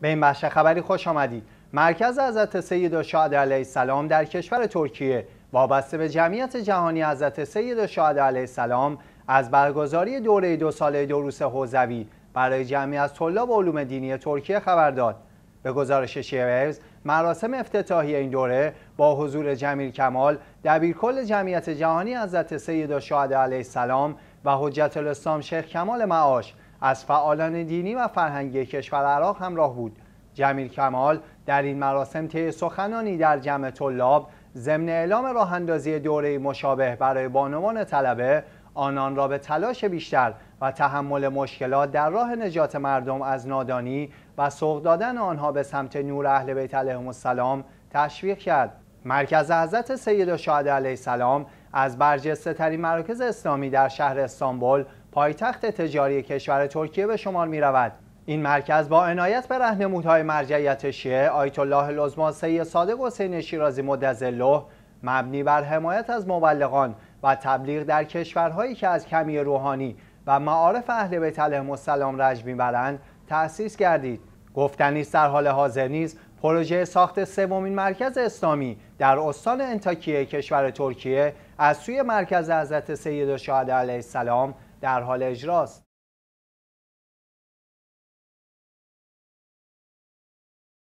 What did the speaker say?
به این بخش خبری خوش آمدید مرکز حضرت سید شاد علیه السلام در کشور ترکیه وابسته به جمعیت جهانی حضرت سید شاد علیه السلام از برگزاری دوره دو ساله دروس حوزوی برای جمعی از طلاب علوم دینی ترکیه خبر داد به گزارش شیرز مراسم افتتاحی این دوره با حضور جمیل کمال دبیرکل جمعیت جهانی حضرت سید شاد علیه السلام و حجت الاسلام شیخ کمال معاش از فعالان دینی و فرهنگی کشور عراق همراه بود جمیل کمال در این مراسم طی سخنانی در جمع طلاب ضمن اعلام راه اندازی دوره مشابه برای بانوان طلبه آنان را به تلاش بیشتر و تحمل مشکلات در راه نجات مردم از نادانی و سوق دادن آنها به سمت نور اهل بیت علیهم السلام تشویق کرد مرکز حضرت سید و شهده علیه السلام از برجسته ترین مراکز اسلامی در شهر استانبول پایتخت تجاری کشور ترکیه به شمار می رود. این مرکز با عنایت به رهنمودهای مرجعیت شیعه آیت الله لزما سید صادق حسین شیرازی مدظله مبنی بر حمایت از مبلغان و تبلیغ در کشورهایی که از کمی روحانی و معارف اهل بیت علیهم السلام رنج میبرند تأسیس گردید گفتنی در حال حاضر نیز پروژه ساخت سومین مرکز اسلامی در استان انتاکیه کشور ترکیه از سوی مرکز حضرت سید علیه السلام در حال اجراست